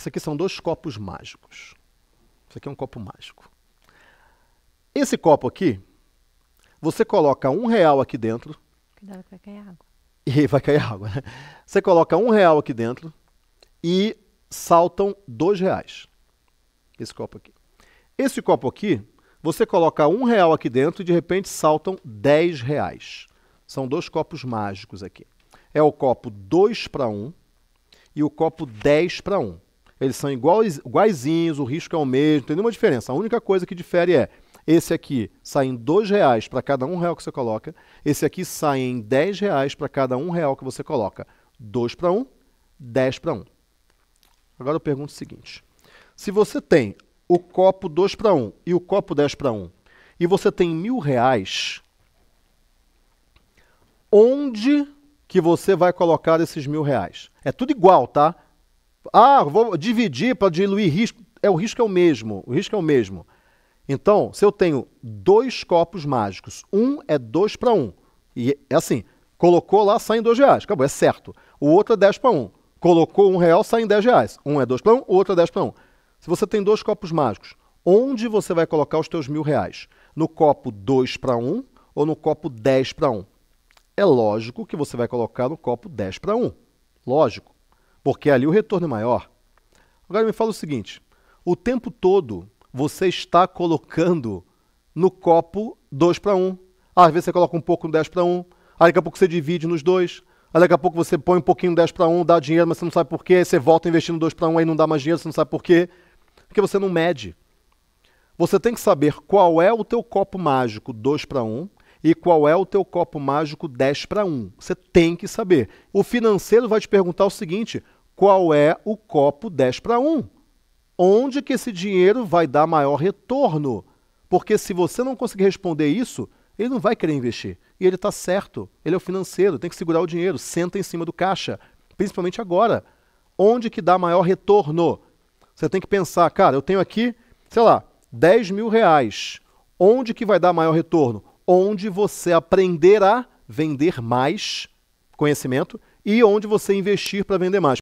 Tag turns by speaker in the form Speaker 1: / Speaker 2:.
Speaker 1: Isso aqui são dois copos mágicos. Isso aqui é um copo mágico. Esse copo aqui, você coloca um real aqui dentro. Cuidado que vai cair água. E vai cair água, né? Você coloca um real aqui dentro e saltam dois reais. Esse copo aqui. Esse copo aqui, você coloca um real aqui dentro e de repente saltam dez reais. São dois copos mágicos aqui. É o copo 2 para 1 um, e o copo 10 para 1. Um eles são iguais, iguaizinhos, o risco é o mesmo, não tem nenhuma diferença. A única coisa que difere é esse aqui sai em dois reais para cada um real que você coloca, esse aqui sai em dez reais para cada um real que você coloca. Dois para um, dez para um. Agora eu pergunto o seguinte, se você tem o copo dois para um e o copo dez para um e você tem mil reais, onde que você vai colocar esses mil reais? É tudo igual, tá? Ah, vou dividir para diluir risco. É o risco é o mesmo. O risco é o mesmo. Então, se eu tenho dois copos mágicos, um é dois para um. E é assim, colocou lá, sai em dois reais. Acabou, é certo. O outro é dez para um. Colocou um real, sai em reais. Um é dois para um, o outro é dez para um. Se você tem dois copos mágicos, onde você vai colocar os teus mil reais? No copo dois para um ou no copo dez para um? É lógico que você vai colocar no copo dez para um. Lógico porque é ali o retorno é maior. Agora me fala o seguinte: o tempo todo você está colocando no copo 2 para 1. Às vezes você coloca um pouco no 10 para 1, aí daqui a pouco você divide nos dois, aí daqui a pouco você põe um pouquinho no 10 para 1, dá dinheiro, mas você não sabe porquê, aí você volta investindo no 2 para 1, aí não dá mais dinheiro, você não sabe porquê, porque você não mede. Você tem que saber qual é o teu copo mágico 2 para 1 e qual é o teu copo mágico 10 para 1. Você tem que saber. O financeiro vai te perguntar o seguinte: qual é o copo 10 para 1? Onde que esse dinheiro vai dar maior retorno? Porque se você não conseguir responder isso, ele não vai querer investir. E ele está certo. Ele é o financeiro, tem que segurar o dinheiro, senta em cima do caixa, principalmente agora. Onde que dá maior retorno? Você tem que pensar, cara, eu tenho aqui, sei lá, 10 mil reais. Onde que vai dar maior retorno? onde você aprender a vender mais conhecimento e onde você investir para vender mais.